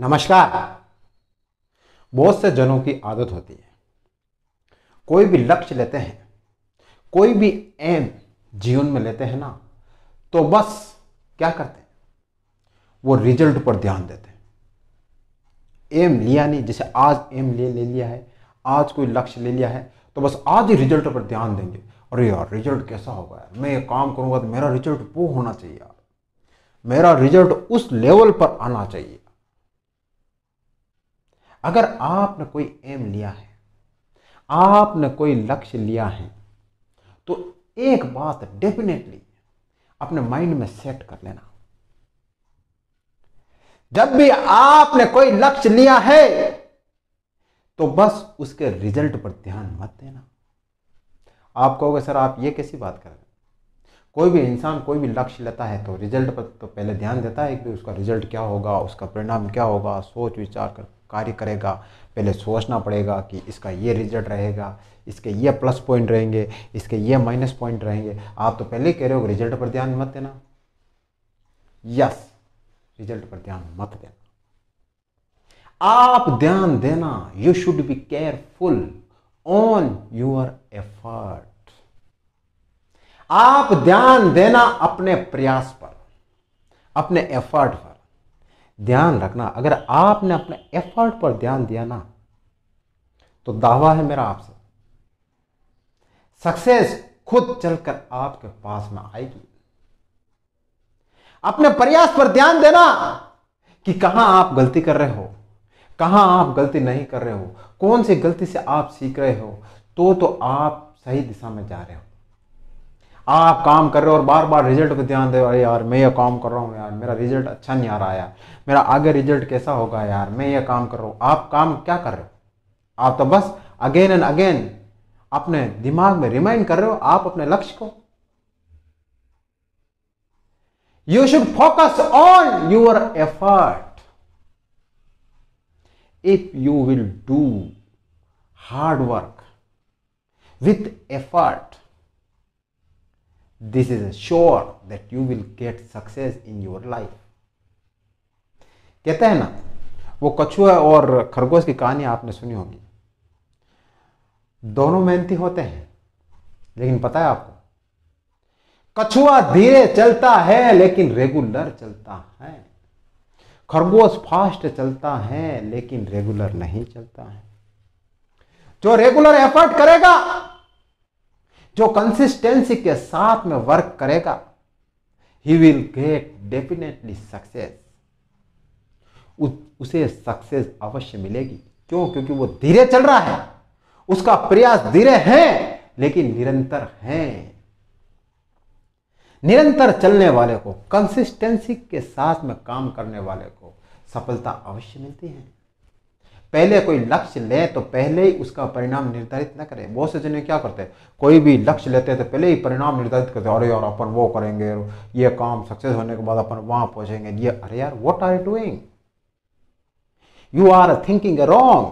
नमस्कार बहुत से जनों की आदत होती है कोई भी लक्ष्य लेते हैं कोई भी एम जीवन में लेते हैं ना तो बस क्या करते हैं वो रिजल्ट पर ध्यान देते हैं एम लिया नहीं जैसे आज एम ले ले लिया है आज कोई लक्ष्य ले लिया है तो बस आज ही रिजल्ट पर ध्यान देंगे अरे यार रिजल्ट कैसा होगा यार मैं ये काम करूँगा तो मेरा रिजल्ट वो होना चाहिए यार मेरा रिजल्ट उस लेवल पर आना चाहिए अगर आपने कोई एम लिया है आपने कोई लक्ष्य लिया है तो एक बात डेफिनेटली अपने माइंड में सेट कर लेना जब भी आपने कोई लक्ष्य लिया है तो बस उसके रिजल्ट पर ध्यान मत देना आप कहोगे सर आप ये कैसी बात कर रहे हैं कोई भी इंसान कोई भी लक्ष्य लेता है तो रिजल्ट पर तो पहले ध्यान देता है कि उसका रिजल्ट क्या होगा उसका परिणाम क्या होगा सोच विचार कर कार्य करेगा पहले सोचना पड़ेगा कि इसका ये रिजल्ट रहेगा इसके ये प्लस पॉइंट रहेंगे इसके ये माइनस पॉइंट रहेंगे आप तो पहले कह रहे हो रिजल्ट पर ध्यान मत देना यस रिजल्ट पर ध्यान मत देना आप ध्यान देना you should be careful on your effort आप ध्यान देना अपने प्रयास पर अपने एफर्ट पर ध्यान रखना अगर आपने अपने एफर्ट पर ध्यान दिया ना तो दावा है मेरा आपसे सक्सेस खुद चलकर आपके पास में आएगी अपने प्रयास पर ध्यान देना कि कहां आप गलती कर रहे हो कहां आप गलती नहीं कर रहे हो कौन सी गलती से आप सीख रहे हो तो तो आप सही दिशा में जा रहे हो आप काम कर रहे हो और बार बार रिजल्ट पे ध्यान दे अरे यार मैं ये काम कर रहा हूँ यार मेरा रिजल्ट अच्छा नहीं आ रहा यार मेरा आगे रिजल्ट कैसा होगा यार मैं ये काम कर रहा हूँ आप काम क्या कर रहे हो आप तो बस अगेन एंड अगेन अपने दिमाग में रिमाइंड कर रहे हो आप अपने लक्ष्य को you should focus on your effort if you will do hard work with effort this is sure that you will get success in your life कहते हैं ना वो कछुआ और खरगोश की कहानी आपने सुनी होगी दोनों मेहनती होते हैं लेकिन पता है आपको कछुआ धीरे चलता है लेकिन रेगुलर चलता है खरगोश फास्ट चलता है लेकिन रेगुलर नहीं चलता है जो रेगुलर एफर्ट करेगा जो कंसिस्टेंसी के साथ में वर्क करेगा he will get definitely success उसे सक्सेस अवश्य मिलेगी क्यों क्योंकि वो धीरे चल रहा है उसका प्रयास धीरे है लेकिन निरंतर है निरंतर चलने वाले को कंसिस्टेंसी के साथ में काम करने वाले को सफलता अवश्य मिलती है पहले कोई लक्ष्य ले तो पहले ही उसका परिणाम निर्धारित न करें बहुत से जने क्या करते हैं कोई भी लक्ष्य लेते हैं तो पहले ही परिणाम निर्धारित करते हैं अरे यार अपन वो करेंगे ये काम सक्सेस होने के बाद अपन वहां पहुंचेंगे ये अरे यार what are you doing you are thinking wrong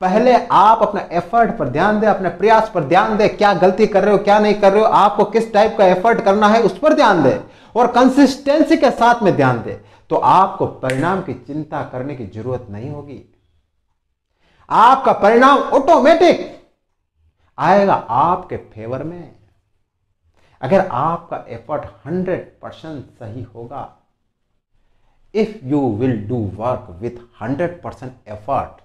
पहले आप अपना एफर्ट पर ध्यान दें अपने प्रयास पर ध्यान दें क्या गलती कर रहे हो क्या नहीं कर रहे हो आपको किस टाइप का एफर्ट करना है उस पर ध्यान दें और कंसिस्टेंसी के साथ में ध्यान दें तो आपको परिणाम की चिंता करने की जरूरत नहीं होगी आपका परिणाम ऑटोमेटिक आएगा आपके फेवर में अगर आपका एफर्ट हंड्रेड परसेंट सही होगा if you will do work with hundred percent effort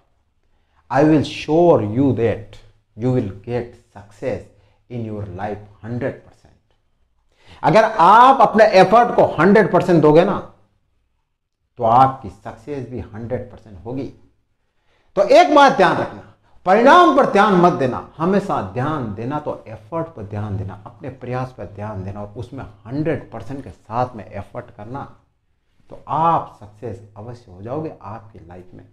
I will sure you that you will get success in your life hundred percent अगर आप अपने एफर्ट को हंड्रेड परसेंट दोगे ना तो आपकी सक्सेस भी हंड्रेड परसेंट होगी तो एक बात ध्यान रखना परिणाम पर ध्यान मत देना हमेशा ध्यान देना तो एफर्ट पर ध्यान देना अपने प्रयास पर ध्यान देना और उसमें हंड्रेड परसेंट के साथ में एफर्ट करना तो आप सक्सेस अवश्य हो जाओगे आपकी लाइफ में